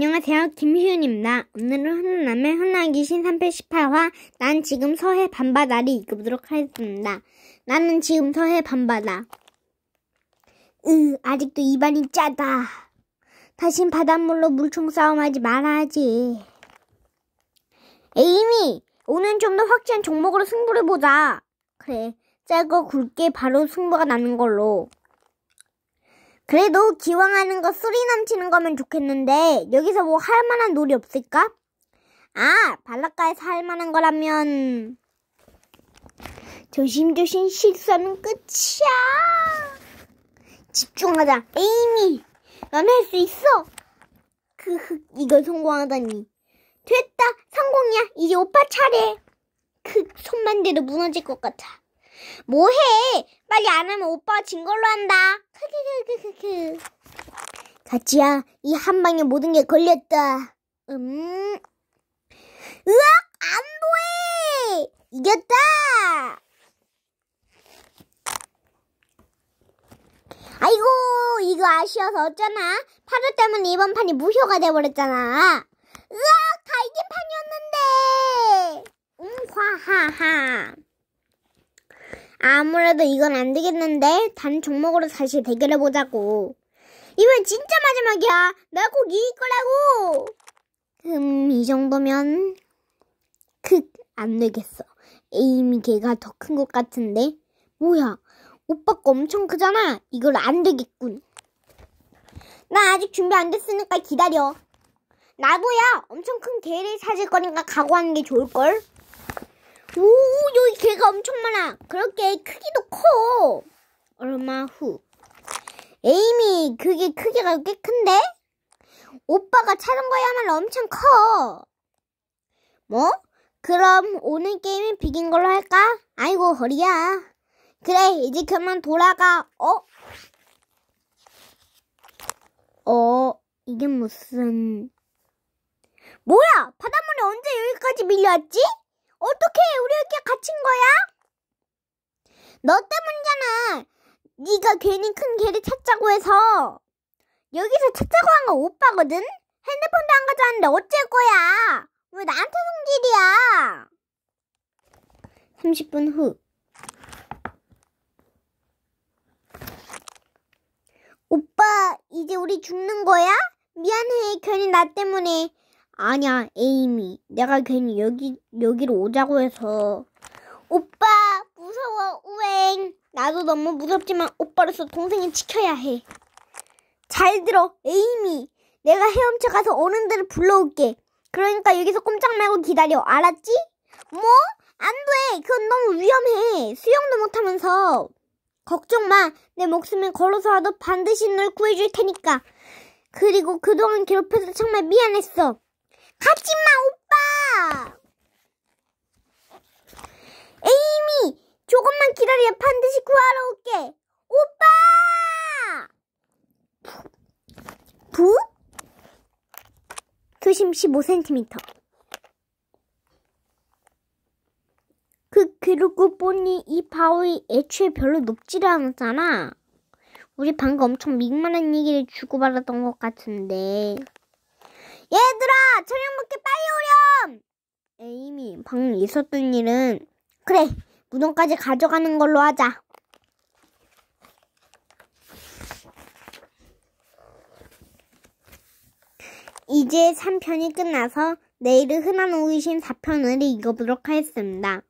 안녕하세요. 김희윤입니다. 오늘은 훈남의 흔하귀 신3 8 8화난 지금 서해 밤바다를 읽어보도록 하겠습니다. 나는 지금 서해 밤바다. 으, 아직도 입안이 짜다. 다신 바닷물로 물총 싸움하지 말아야지. 에이미! 오늘 좀 더 확실한 종목으로 승부를 보자. 그래. 짧고 굵게 바로 승부가 나는 걸로. 그래도 기왕하는 거 소리 넘치는 거면 좋겠는데 여기서 뭐 할만한 놀이 없을까? 아발라카에서 할만한 거라면 조심조심 실수하면 끝이야 집중하자 에이미 넌할수 있어 크흑 이걸 성공하다니 됐다 성공이야 이제 오빠 차례 크 손만 대도 무너질 것 같아 뭐해? 빨리 안 하면 오빠 진 걸로 한다. 크크크크크크. 가치야, 이 한 방에 모든 게 걸렸다. 음. 으악! 안 보여! 이겼다! 아이고, 이거 아쉬워서 어쩌나? 파도 때문에 이번 판이 무효가 돼버렸잖아. 으악! 다 이긴 판이었는데! 응, 음, 화하하. 아무래도 이건 안 되겠는데 단 종목으로 다시 대결해보자고. 이번 진짜 마지막이야. 내가 꼭 이길 거라고. 음, 이 정도면 크, 안 되겠어. 에이미 걔가 더 큰 것 같은데? 뭐야, 오빠 거 엄청 크잖아. 이걸 안 되겠군. 나 아직 준비 안 됐으니까 기다려. 나도야, 엄청 큰 개를 찾을 거니까 각오하는 게 좋을걸? 오, 여기 개가 엄청 많아. 그렇게 크기도 커. 얼마 후. 에이미, 그게 크기가 꽤 큰데? 오빠가 찾은 거야말로 엄청 커. 뭐? 그럼 오늘 게임은 비긴 걸로 할까? 아이고, 허리야. 그래, 이제 그만 돌아가. 어? 어, 이게 무슨... 뭐야! 바닷물이 언제 여기까지 밀려왔지? 어떻게 우리 이렇게 갇힌 거야? 너 때문이잖아. 네가 괜히 큰 개를 찾자고 해서 여기서 찾자고 한 건 오빠거든. 핸드폰도 안 가져왔는데 어쩔 거야? 왜 나한테 손길이야 30분 후. 오빠, 이제 우리 죽는 거야? 미안해, 괜히 나 때문에. 아니야, 에이미. 내가 괜히 여기, 여기로 오자고 해서. 오빠, 무서워, 우행 나도 너무 무섭지만 오빠로서 동생을 지켜야 해. 잘 들어, 에이미. 내가 헤엄쳐 가서 어른들을 불러올게. 그러니까 여기서 꼼짝 말고 기다려. 알았지? 뭐? 안 돼. 그건 너무 위험해. 수영도 못 하면서. 걱정 마. 내 목숨을 걸어서라도 반드시 널 구해줄 테니까. 그리고 그동안 괴롭혀서 정말 미안했어. 하지마, 오빠! 에이미, 조금만 기다려. 반드시 구하러 올게. 오빠! 부? 수심 15cm. 그, 그러고 보니 이 바위 애초에 별로 높지를 않았잖아. 우리 방금 엄청 민망한 얘기를 주고받았던 것 같은데. 얘들아 저녁 먹기 빨리 오렴 에이미 방금 있었던 일은 그래 무덤까지 가져가는 걸로 하자 이제 3편이 끝나서 내일은 흔한 오이신 4편을 읽어보도록 하겠습니다.